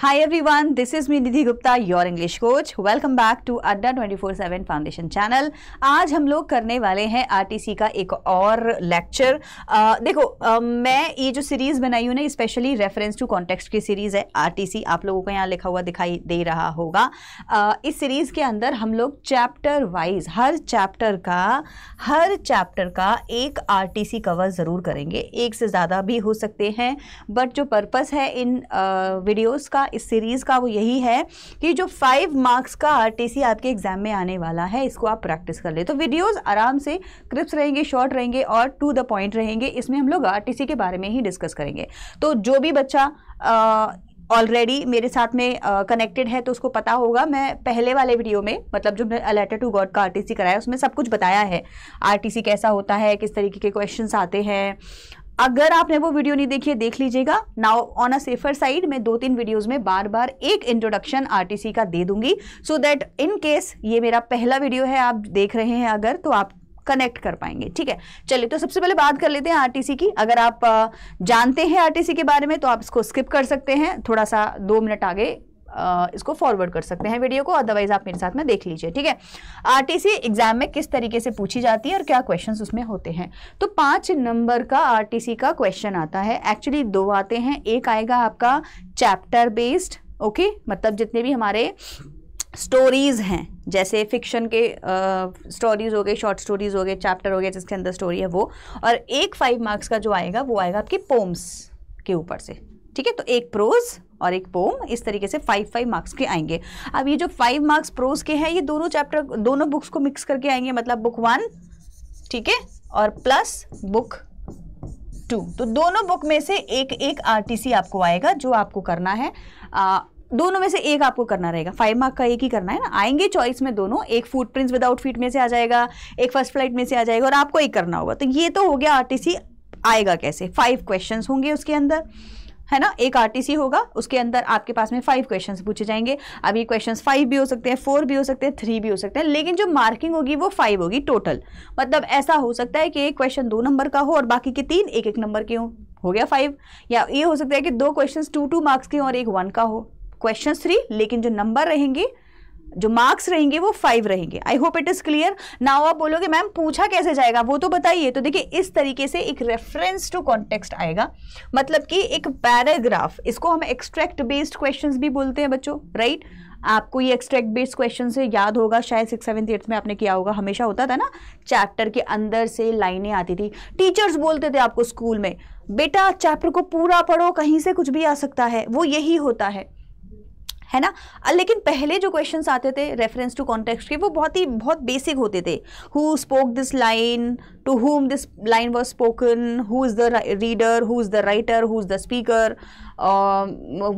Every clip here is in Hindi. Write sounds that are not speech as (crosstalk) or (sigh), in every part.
Hi everyone, this is me Nidhi Gupta, your English coach. Welcome back to Adda 24/7 Foundation channel. आज हम लोग करने वाले हैं सी का एक और लेक्चर देखो आ, मैं ये जो सीरीज़ बनाई हूँ ना स्पेशली रेफरेंस टू कॉन्टेक्स्ट की सीरीज़ है सी आप लोगों को यहाँ लिखा हुआ दिखाई दे रहा होगा आ, इस सीरीज़ के अंदर हम लोग चैप्टर वाइज हर चैप्टर का हर चैप्टर का एक सी कवर ज़रूर करेंगे एक से ज़्यादा भी हो सकते हैं बट जो पर्पज़ है इन वीडियोज़ का का इस सीरीज़ का वो यही है कि जो फाइव मार्क्स का आरटीसी आपके एग्ज़ाम में आने वाला है इसको आप प्रैक्टिस कर ले तो वीडियोज़ आराम से क्रिप्स रहेंगे शॉर्ट रहेंगे और टू द पॉइंट रहेंगे इसमें हम लोग आर के बारे में ही डिस्कस करेंगे तो जो भी बच्चा ऑलरेडी मेरे साथ में कनेक्टेड uh, है तो उसको पता होगा मैं पहले वाले वीडियो में मतलब जो मैंने अलेटर टू गॉड का आरटीसी कराया उसमें सब कुछ बताया है आरटीसी कैसा होता है किस तरीके के क्वेश्चंस आते हैं uh, अगर आपने वो वीडियो नहीं देखी है देख लीजिएगा now on a safer side मैं दो तीन वीडियोस में बार बार एक इंट्रोडक्शन आरटीसी का दे दूंगी सो दैट इन केस ये मेरा पहला वीडियो है आप देख रहे हैं अगर तो आप कनेक्ट कर पाएंगे ठीक है चलिए तो सबसे पहले बात कर लेते हैं आरटीसी की अगर आप जानते हैं आरटीसी के बारे में तो आप इसको स्किप कर सकते हैं थोड़ा सा दो मिनट आगे इसको फॉरवर्ड कर सकते हैं वीडियो को अदरवाइज आप मेरे साथ में देख लीजिए ठीक है आरटीसी एग्जाम में किस तरीके से पूछी जाती है और क्या क्वेश्चंस उसमें होते हैं तो पाँच नंबर का आरटीसी का क्वेश्चन आता है एक्चुअली दो आते हैं एक आएगा आपका चैप्टर बेस्ड ओके मतलब जितने भी हमारे स्टोरीज़ हैं जैसे फिक्शन के स्टोरीज़ हो गए शॉर्ट स्टोरीज़ हो गए चैप्टर हो गए जिसके अंदर स्टोरी है वो और एक फाइव मार्क्स का जो आएगा वो आएगा आपकी पोम्स के ऊपर से ठीक है तो एक प्रोज और एक पोम इस तरीके से फाइव फाइव मार्क्स के आएंगे अब ये जो फाइव मार्क्स प्रोज के हैं ये दोनों चैप्टर दोनों बुक्स को मिक्स करके आएंगे मतलब बुक वन ठीक है और प्लस बुक टू तो दोनों बुक में से एक एक आरटीसी आपको आएगा जो आपको करना है आ, दोनों में से एक आपको करना रहेगा फाइव मार्क का एक ही करना है ना आएंगे चॉइस में दोनों एक फूट प्रिंट्स विदाउट फीट में से आ जाएगा एक फर्स्ट फ्लाइट में से आ जाएगा और आपको एक करना होगा तो ये तो हो गया आरटीसी आएगा कैसे फाइव क्वेश्चंस होंगे उसके अंदर है ना एक आरटीसी होगा उसके अंदर आपके पास में फाइव क्वेश्चंस पूछे जाएंगे अब ये क्वेश्चंस फाइव भी हो सकते हैं फोर भी हो सकते हैं थ्री भी हो सकते हैं लेकिन जो मार्किंग होगी वो फाइव होगी टोटल मतलब ऐसा हो सकता है कि एक क्वेश्चन दो नंबर का हो और बाकी के तीन एक एक नंबर के हों हो गया फाइव या ये हो सकता है कि दो क्वेश्चन टू टू मार्क्स के हों और एक वन का हो क्वेश्चन थ्री लेकिन जो नंबर रहेंगे जो मार्क्स रहेंगे वो फाइव रहेंगे I hope it is clear now आप बोलोगे मैम पूछा कैसे जाएगा वो तो बताइए तो देखिए इस तरीके से एक रेफरेंस टू कॉन्टेक्स्ट आएगा मतलब कि एक पैराग्राफ इसको हम एक्सट्रैक्ट बेस्ड क्वेश्चंस भी बोलते हैं बच्चों राइट right? आपको ये एक्सट्रैक्ट बेस्ड क्वेश्चन से याद होगा शायद सिक्स सेवन एट्थ में आपने किया होगा हमेशा होता था ना चैप्टर के अंदर से लाइनें आती थी टीचर्स बोलते थे आपको स्कूल में बेटा चैप्टर को पूरा पढ़ो कहीं से कुछ भी आ सकता है वो यही होता है है ना लेकिन पहले जो क्वेश्चंस आते थे रेफरेंस टू कॉन्टेक्स्ट के वो बहुत ही बहुत बेसिक होते थे who spoke this line to whom this line was spoken who is the reader who is the writer who is the speaker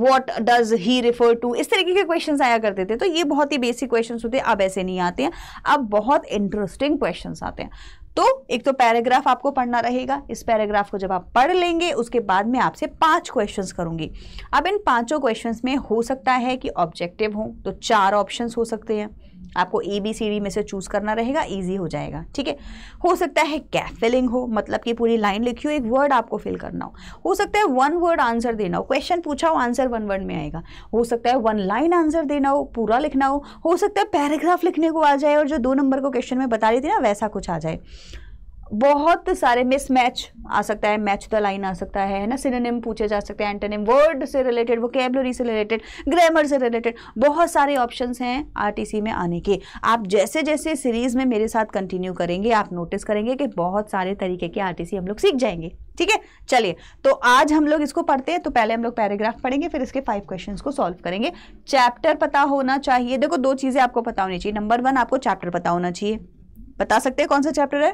what does he refer to इस तरीके के क्वेश्चन आया करते थे तो ये बहुत ही बेसिक क्वेश्चन होते अब ऐसे नहीं आते हैं अब बहुत इंटरेस्टिंग क्वेश्चन आते हैं तो एक तो पैराग्राफ आपको पढ़ना रहेगा इस पैराग्राफ को जब आप पढ़ लेंगे उसके बाद में आपसे पांच क्वेश्चंस करूंगी अब इन पांचों क्वेश्चंस में हो सकता है कि ऑब्जेक्टिव हो तो चार ऑप्शंस हो सकते हैं आपको ए बी सी डी में से चूज़ करना रहेगा ईजी हो जाएगा ठीक है हो सकता है कैप फिलिंग हो मतलब कि पूरी लाइन लिखी हो एक वर्ड आपको फिल करना हो हो सकता है वन वर्ड आंसर देना हो क्वेश्चन पूछा हो आंसर वन वर्ड में आएगा हो सकता है वन लाइन आंसर देना हो पूरा लिखना हो हो सकता है पैराग्राफ लिखने को आ जाए और जो दो नंबर को क्वेश्चन में बता रही थी ना वैसा कुछ आ जाए बहुत सारे मिस मैच आ सकता है मैच द लाइन आ सकता है है ना सिनेम पूछे जा सकते हैं एंटेनिम वर्ड से रिलेटेड वोकेबलरी से रिलेटेड ग्रामर से रिलेटेड बहुत सारे ऑप्शंस हैं आरटीसी में आने के आप जैसे जैसे सीरीज़ में मेरे साथ कंटिन्यू करेंगे आप नोटिस करेंगे कि बहुत सारे तरीके के आर हम लोग सीख जाएंगे ठीक है चलिए तो आज हम लोग इसको पढ़ते हैं तो पहले हम लोग पैराग्राफ पढ़ेंगे फिर इसके फाइव क्वेश्चंस को सॉल्व करेंगे चैप्टर पता होना चाहिए देखो दो चीज़ें आपको पता होनी चाहिए नंबर वन आपको चैप्टर पता होना चाहिए बता सकते हैं कौन सा चैप्टर है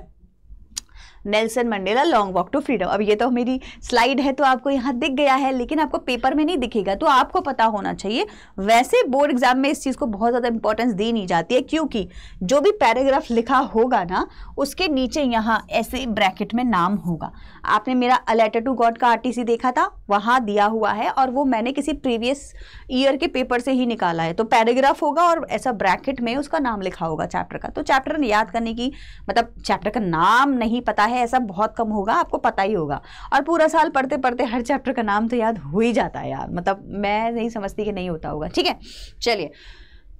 Nelson Mandela long walk to freedom अब ये तो मेरी स्लाइड है तो आपको यहाँ दिख गया है लेकिन आपको पेपर में नहीं दिखेगा तो आपको पता होना चाहिए वैसे बोर्ड एग्जाम में इस चीज़ को बहुत ज़्यादा इंपॉर्टेंस दी नहीं जाती है क्योंकि जो भी पैराग्राफ लिखा होगा ना उसके नीचे यहाँ ऐसे ब्रैकेट में नाम होगा आपने मेरा अलेटर टू गॉड का आर देखा था वहाँ दिया हुआ है और वो मैंने किसी प्रीवियस ईयर के पेपर से ही निकाला है तो पैराग्राफ होगा और ऐसा ब्रैकेट में उसका नाम लिखा होगा चैप्टर का तो चैप्टर याद करने की मतलब चैप्टर का नाम नहीं पता होता है ऐसा बहुत कम होगा आपको पता ही होगा और पूरा साल पढ़ते पढ़ते हर चैप्टर का नाम तो याद हो ही जाता है यार मतलब मैं नहीं समझती कि नहीं होता होगा ठीक है चलिए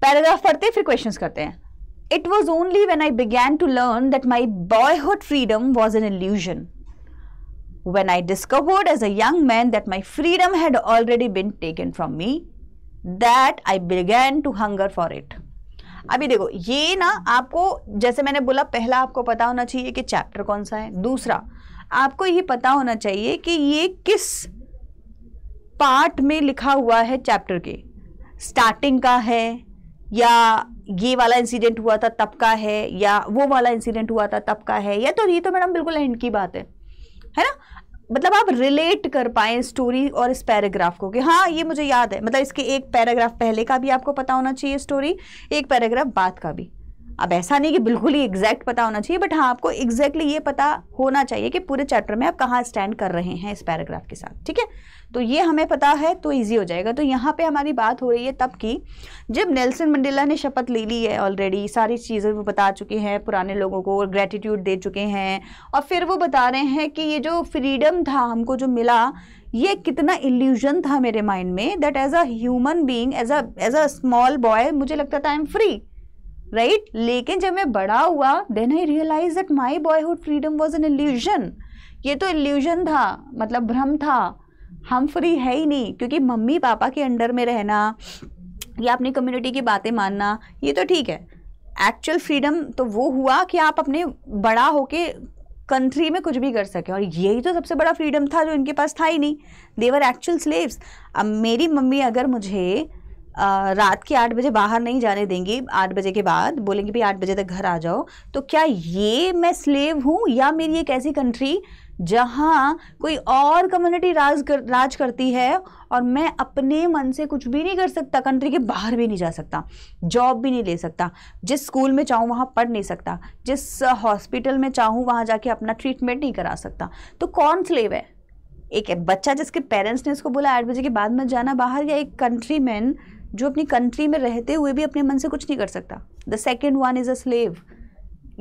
पैराग्राफ पढ़ते फिर क्वेश्चन करते हैं it was only when I began to learn that my boyhood freedom was an illusion when I discovered as a young man that my freedom had already been taken from me, that I began to hunger for it. अभी देखो ये ना आपको जैसे मैंने बोला पहला आपको पता होना चाहिए कि चैप्टर कौन सा है दूसरा आपको ये पता होना चाहिए कि ये किस पार्ट में लिखा हुआ है चैप्टर के स्टार्टिंग का है या ये वाला इंसिडेंट हुआ था तब का है या वो वाला इंसिडेंट हुआ था तब का है या तो ये तो मैडम बिल्कुल एंड की बात है है ना मतलब आप रिलेट कर पाए स्टोरी और इस पैराग्राफ को कि हाँ ये मुझे याद है मतलब इसके एक पैराग्राफ पहले का भी आपको पता होना चाहिए स्टोरी एक पैराग्राफ बाद का भी अब ऐसा नहीं कि बिल्कुल ही एग्जैक्ट पता होना चाहिए बट हाँ आपको एग्जैक्टली exactly ये पता होना चाहिए कि पूरे चैप्टर में आप कहाँ स्टैंड कर रहे हैं इस पैराग्राफ के साथ ठीक है तो ये हमें पता है तो ईजी हो जाएगा तो यहाँ पर हमारी बात हो रही है तब की जब नेल्सन मंडेला ने शपथ ले ली है ऑलरेडी सारी चीज़ें वो बता चुके हैं पुराने लोगों को ग्रेटिट्यूड दे चुके हैं और फिर वो बता रहे हैं कि ये जो फ्रीडम था हमको जो मिला ये कितना इल्यूजन था मेरे माइंड में that as a human as as a small boy मुझे लगता था आई एम फ्री राइट लेकिन जब मैं बड़ा हुआ then I realise that my boyhood freedom was an illusion ये तो इल्यूजन था मतलब भ्रम था हम फ्री है ही नहीं क्योंकि मम्मी पापा के अंडर में रहना या अपनी कम्युनिटी की बातें मानना ये तो ठीक है एक्चुअल फ्रीडम तो वो हुआ कि आप अपने बड़ा होके कंट्री में कुछ भी कर सके और यही तो सबसे बड़ा फ्रीडम था जो इनके पास था ही नहीं देवर एक्चुअल स्लेव्स अब मेरी मम्मी अगर मुझे आ, रात के आठ बजे बाहर नहीं जाने देंगी आठ बजे के बाद बोलेंगे भी आठ बजे तक घर आ जाओ तो क्या ये मैं स्लेव हूँ या मेरी एक ऐसी कंट्री जहाँ कोई और कम्युनिटी राज कर राज करती है और मैं अपने मन से कुछ भी नहीं कर सकता कंट्री के बाहर भी नहीं जा सकता जॉब भी नहीं ले सकता जिस स्कूल में चाहूँ वहाँ पढ़ नहीं सकता जिस हॉस्पिटल uh, में चाहूँ वहाँ जाके अपना ट्रीटमेंट नहीं करा सकता तो कौन स्लेव है एक बच्चा जिसके पेरेंट्स ने उसको बोला आठ बजे के बाद मत जाना बाहर या एक कंट्री मैन जो अपनी कंट्री में रहते हुए भी अपने मन से कुछ नहीं कर सकता the second one is a slave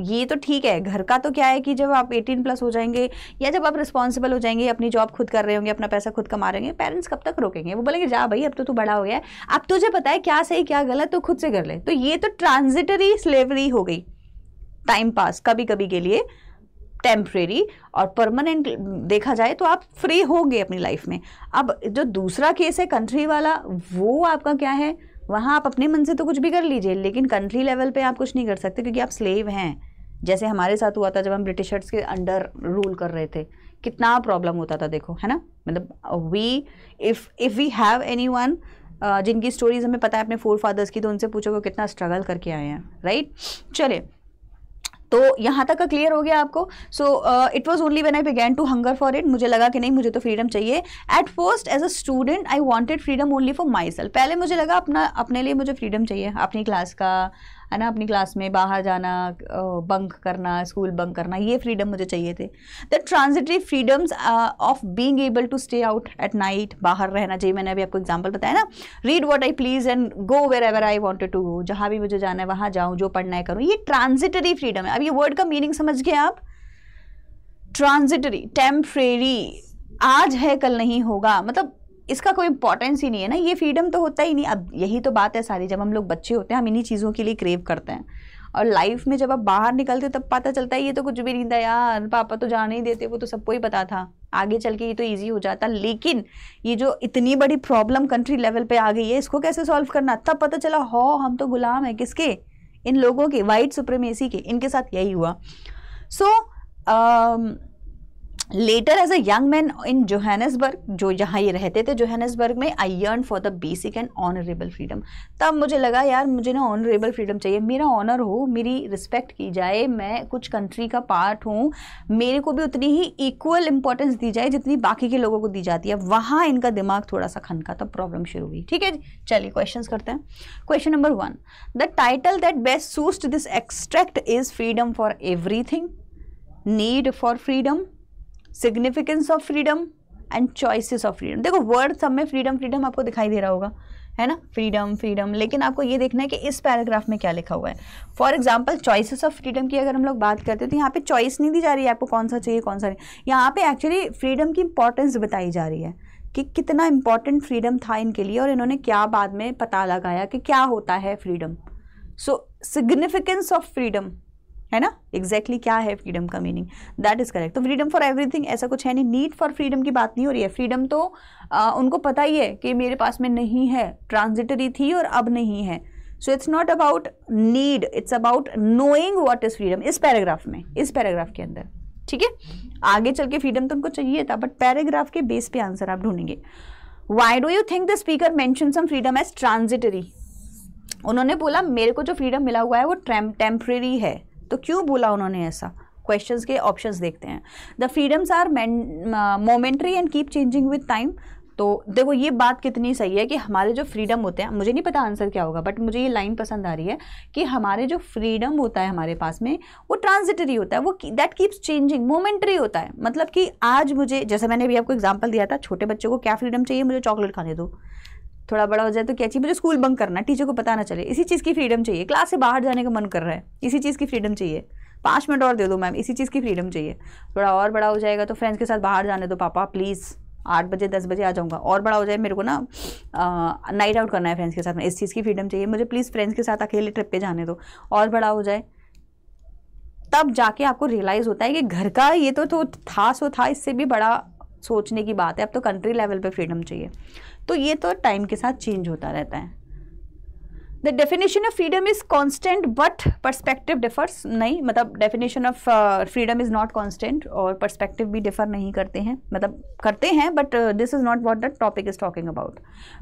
ये तो ठीक है घर का तो क्या है कि जब आप 18 प्लस हो जाएंगे या जब आप रिस्पॉन्सिबल हो जाएंगे अपनी जॉब खुद कर रहे होंगे अपना पैसा खुद कमा रहे होंगे पेरेंट्स कब तक रोकेंगे वो बोलेंगे जा भाई अब तो तू बड़ा हो गया है अब तुझे पता है क्या सही क्या गलत तो खुद से कर ले तो ये तो ट्रांजिटरी स्लेवरी हो गई टाइम पास कभी कभी के लिए टेम्प्रेरी और परमानेंट देखा जाए तो आप फ्री होंगे अपनी लाइफ में अब जो दूसरा केस है कंट्री वाला वो आपका क्या है वहाँ आप अपने मन से तो कुछ भी कर लीजिए लेकिन कंट्री लेवल पे आप कुछ नहीं कर सकते क्योंकि आप स्लेव हैं जैसे हमारे साथ हुआ था जब हम ब्रिटिशर्स के अंडर रूल कर रहे थे कितना प्रॉब्लम होता था देखो है ना मतलब we if if we have anyone जिनकी स्टोरीज हमें पता है अपने फोर फादर्स की तो उनसे पूछो कि कितना स्ट्रगल करके आए हैं राइट चले तो यहाँ तक का क्लियर हो गया आपको so it was only when I began to hunger for it मुझे लगा कि नहीं मुझे तो फ्रीडम चाहिए at first as a student I wanted freedom only for myself पहले मुझे लगा अपना अपने लिए मुझे फ्रीडम चाहिए अपनी क्लास का है ना अपनी क्लास में बाहर जाना बंक करना स्कूल बंक करना ये फ्रीडम मुझे चाहिए थे the transitory freedoms of being able to stay out at night बाहर रहना चाहिए मैंने अभी आपको एग्जाम्पल बताया ना read what I please and go wherever I wanted to go जहाँ भी मुझे जाना है वहाँ जाऊँ जो पढ़ना है करूँ ये ट्रांजिटरी फ्रीडम है अब ये वर्ड का मीनिंग समझ गए आप ट्रांजिटरी टेम्प्रेरी आज है कल नहीं होगा मतलब इसका कोई इंपॉर्टेंस ही नहीं है ना ये फ्रीडम तो होता ही नहीं अब यही तो बात है सारी जब हम लोग बच्चे होते हैं हम इन्हीं चीज़ों के लिए क्रेव करते हैं और लाइफ में जब आप बाहर निकलते हो तब पता चलता है ये तो कुछ भी नहीं था यार पापा तो जाने ही देते वो तो सबको ही पता था आगे चल के ये तो ईजी हो जाता लेकिन ये जो इतनी बड़ी प्रॉब्लम कंट्री लेवल पे आ गई है इसको कैसे सॉल्व करना तब पता चला हो हम तो गुलाम है किसके इन लोगों के वाइट सुप्रीमेसी के इनके साथ यही हुआ so so, um, later as a young man in Johannesburg जो जहाँ ये रहते थे जोहैनसबर्ग में I yearn for the basic and honourable freedom तब मुझे लगा यार मुझे ना ऑनरेबल फ्रीडम चाहिए मेरा ऑनर हो मेरी रिस्पेक्ट की जाए मैं कुछ कंट्री का पार्ट हूँ मेरे को भी उतनी ही इक्वल इंपॉर्टेंस दी जाए जितनी बाकी के लोगों को दी जाती है वहाँ इनका दिमाग थोड़ा सा खनका तब प्रॉब्लम शुरू हुई ठीक है जी चलिए क्वेश्चन करते हैं question number one the title that best suits this extract is freedom for everything need for freedom significance of freedom and choices of freedom देखो वर्ड सब में फ्रीडम फ्रीडम आपको दिखाई दे रहा होगा है ना फ्रीडम फ्रीडम लेकिन आपको ये देखना है कि इस पैराग्राफ में क्या लिखा हुआ है for example choices of freedom की अगर हम लोग बात करते हैं तो यहाँ पे चॉइस नहीं दी जा रही है आपको कौन सा चाहिए कौन सा नहीं यहाँ पे एक्चुअली फ्रीडम की इंपॉर्टेंस बताई जा रही है कि कितना इंपॉर्टेंट फ्रीडम था इनके लिए और इन्होंने क्या बाद में पता लगाया कि क्या होता है freedom so significance of freedom है ना एग्जैक्टली exactly क्या है फ्रीडम का मीनिंग दैट इज़ करेक्ट तो फ्रीडम फॉर एवरीथिंग ऐसा कुछ है नहीं नीड फॉर फ्रीडम की बात नहीं हो रही है फ्रीडम तो आ, उनको पता ही है कि मेरे पास में नहीं है ट्रांजिटरी थी और अब नहीं है so it's not about need it's about knowing what is freedom इस पैराग्राफ में इस पैराग्राफ के अंदर ठीक है आगे चल के फ्रीडम तो उनको चाहिए था बट पैराग्राफ के बेस पे आंसर आप ढूंढेंगे why do you think the speaker mention some freedom as transitory उन्होंने बोला मेरे को जो फ्रीडम मिला हुआ है वो टेम्प्रेरी है तो क्यों बोला उन्होंने ऐसा क्वेश्चंस के ऑप्शंस देखते हैं the freedoms are momentary and keep changing with time तो देखो ये बात कितनी सही है कि हमारे जो फ्रीडम होते हैं मुझे नहीं पता आंसर क्या होगा बट मुझे ये लाइन पसंद आ रही है कि हमारे जो फ्रीडम होता है हमारे पास में वो ट्रांजिटरी होता है वो दैट कीप्स चेंजिंग मोमेंट्री होता है मतलब कि आज मुझे जैसे मैंने अभी आपको एग्जाम्पल दिया था छोटे बच्चों को क्या फ्रीडम चाहिए मुझे चॉकलेट खाने दो थोड़ा बड़ा हो जाए तो क्या चाहिए मुझे स्कूल बंक करना टीचर को पता ना चले इसी चीज़ की फ्रीडम चाहिए क्लास से बाहर जाने का मन कर रहा है इसी चीज़ की फ्रीडम चाहिए पाँच मिनट और दे दो मैम इसी चीज़ की फ्रीडम चाहिए थोड़ा और बड़ा हो जाएगा तो फ्रेंड्स के साथ बाहर जाने दो पापा प्लीज़ आठ बजे दस बजे आ जाऊँगा और बड़ा हो जाए मेरे को ना नाइट आउट करना है फ्रेंड्स के साथ में इस चीज़ की फ्रीडम चाहिए मुझे प्लीज़ फ्रेंड्स के साथ अकेले ट्रिप पे जाने दो और बड़ा हो जाए तब जाके आपको रियलाइज़ होता है कि घर का ये तो, तो था सो था इससे भी बड़ा सोचने की बात है अब तो कंट्री लेवल पे फ्रीडम चाहिए तो ये तो टाइम के साथ चेंज होता रहता है the definition of freedom is constant but perspective differs नहीं मतलब definition of freedom is not constant और परस्पेक्टिव भी डिफर नहीं करते हैं मतलब करते हैं but this is not what the topic is talking about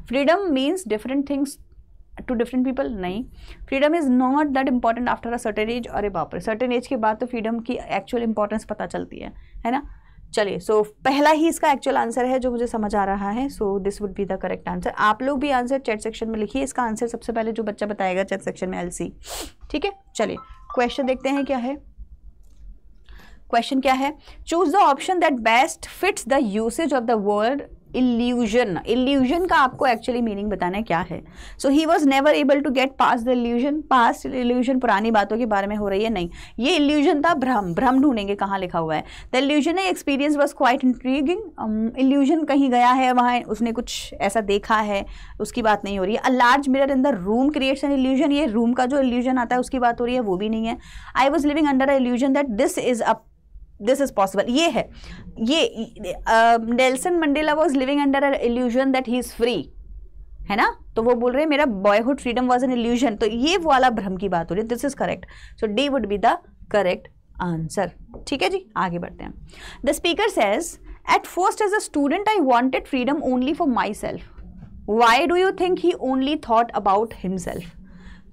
freedom means different things to different people नहीं freedom is not that important after a certain age अरे ए बापर सर्टन एज के बाद तो फ्रीडम की एक्चुअल इंपॉर्टेंस पता चलती है है ना चलिए सो so, पहला ही इसका एक्चुअल आंसर है जो मुझे समझ आ रहा है so this would be the correct answer आप लोग भी आंसर चैट सेक्शन में लिखिए इसका आंसर सबसे पहले जो बच्चा बताएगा चैट सेक्शन में एलसी ठीक है चलिए क्वेश्चन देखते हैं क्या है क्वेश्चन क्या है choose the option that best fits the usage of the word illusion illusion का आपको एक्चुअली मीनिंग बताना है क्या है so he was never able to get past the illusion past illusion पुरानी बातों के बारे में हो रही है नहीं ये इल्यूजन था भ्रम भ्रम ढूंढेंगे कहाँ लिखा हुआ है the illusion experience was quite intriguing illusion कहीं गया है वहाँ उसने कुछ ऐसा देखा है उसकी बात नहीं हो रही है a large mirror in the room creates an illusion ये रूम का जो इल्यूजन आता है उसकी बात हो रही है वो भी नहीं है I was living under a illusion that this is a this is possible ये है ये Nelson Mandela was living under illusion that he is free है ना तो वो बोल रहे हैं मेरा boyhood freedom was an illusion तो ये वाला भ्रम की बात हो रही है this is correct so D would be the correct answer ठीक है जी आगे बढ़ते हैं the speaker says at first as a student I wanted freedom only for myself why do you think he only thought about himself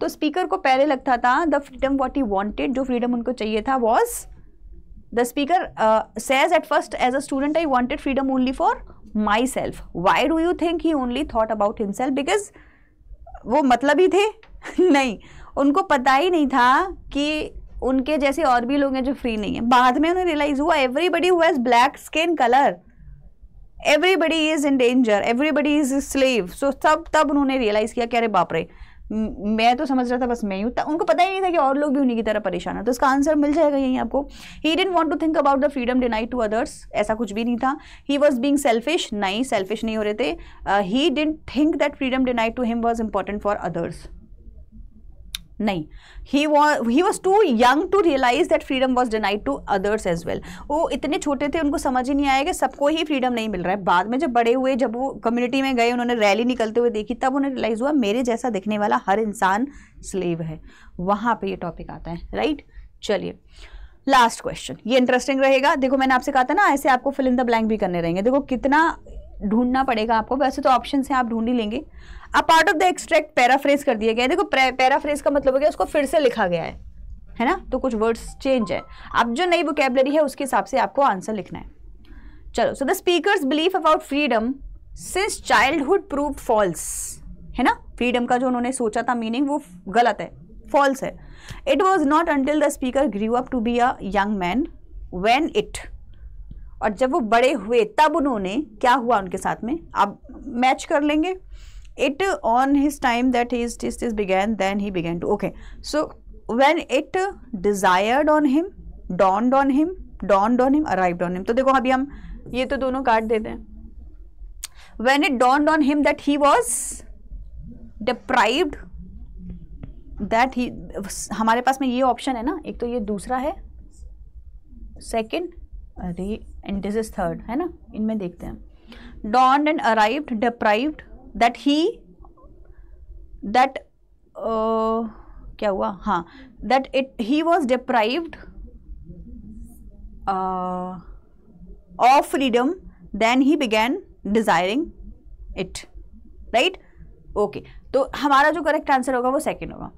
तो स्पीकर को पहले लगता था the freedom what he wanted जो फ्रीडम उनको चाहिए था was the speaker uh, says at first as a student i wanted freedom only for myself why do you think he only thought about himself because वो मतलब ही थे (laughs) नहीं उनको पता ही नहीं था कि उनके जैसे और भी लोग हैं जो फ्री नहीं है बाद में उन्हें रियलाइज हुआ everybody who has black skin colour everybody is in danger everybody is slave so सब तब उन्होंने रियलाइज़ किया कि अरे बाप रे मैं तो समझ रहा था बस मैं ही हूँ उनको पता ही नहीं था कि और लोग भी उन्हीं की तरह परेशान है तो इसका आंसर मिल जाएगा यहीं आपको he didn't want to think about the freedom denied to others ऐसा कुछ भी नहीं था ही वॉज बींग सेल्फिश नहीं सेल्फिश नहीं हो रहे थे he didn't think that freedom denied to him was important for others नहीं he he was too young to realise that freedom was denied to others as well वो इतने छोटे थे उनको समझ ही नहीं आया कि सबको ही फ्रीडम नहीं मिल रहा है बाद में जब बड़े हुए जब वो कम्युनिटी में गए उन्होंने रैली निकलते हुए देखी तब उन्हें रियलाइज हुआ मेरे जैसा दिखने वाला हर इंसान स्लेव है वहाँ पर ये टॉपिक आता है राइट चलिए लास्ट क्वेश्चन ये इंटरेस्टिंग रहेगा देखो मैंने आपसे कहा था ना ऐसे आपको फिल इन द ब्लैंक भी करने रहेंगे देखो कितना ढूंढना पड़ेगा आपको वैसे तो ऑप्शन है आप ढूंढ ही लेंगे a part of the extract paraphrase कर दिया गया है देखो पैराफ्रेज का मतलब हो गया उसको फिर से लिखा गया है है ना तो कुछ वर्ड्स चेंज है अब जो नई वोकेबलरी है उसके हिसाब से आपको आंसर लिखना है चलो so the speaker believe about freedom since childhood prove false है ना फ्रीडम का जो उन्होंने सोचा था मीनिंग वो गलत है फॉल्स है it was not until the speaker grew up to be young man when it और जब वो बड़े हुए तब उन्होंने क्या हुआ उनके साथ में आप मैच कर लेंगे it on his time that is this is began then he began to okay so when it desired on him dawned on him dawned on him arrive on him तो देखो अभी हम ये तो दोनों काट देते हैं when it dawned on him that he was deprived that he हमारे पास में ये ऑप्शन है ना एक तो ये दूसरा है सेकेंड अरे एंड दिस इज थर्ड है ना इनमें देखते हैं dawned and arrived deprived that he that क्या हुआ हाँ that it he was deprived of freedom then he began desiring it right okay तो हमारा जो करेक्ट आंसर होगा वो सेकेंड होगा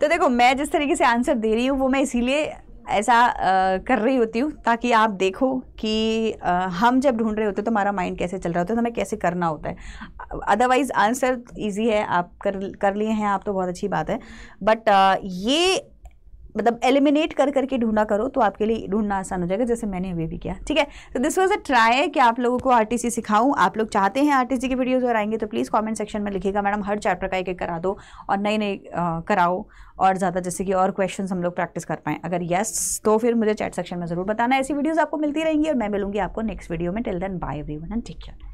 तो देखो मैं जिस तरीके से आंसर दे रही हूँ वो मैं इसीलिए ऐसा आ, कर रही होती हूँ ताकि आप देखो कि आ, हम जब ढूंढ रहे होते हैं तो हमारा माइंड कैसे चल रहा होता है तो हमें कैसे करना होता है अदरवाइज़ आंसर इजी है आप कर कर लिए हैं आप तो बहुत अच्छी बात है बट आ, ये मतलब एलिमिनेट कर करके ढूंढा करो तो आपके लिए ढूंढना आसान हो जाएगा जैसे मैंने अभी भी किया ठीक है तो दिस वॉज अ ट्राई कि आप लोगों को आरटीसी सिखाऊं आप लोग चाहते हैं आरटीसी की वीडियोज़ और आएंगे तो प्लीज़ कॉमेंट सेक्शन में लिखेगा मैडम हर चैप्टर का एक एक करा दो और नए नए कराओ और ज़्यादा जैसे कि और क्वेश्चन हम लोग प्रैक्टिस कर पाएँ अगर येस तो फिर मुझे चैट सेक्शन में ज़रूर बताना ऐसी वीडियोज़ आपको मिलती रहेंगी और मैं मिलूंगी आपको नेक्स्ट वीडियो में till then bye everyone and take care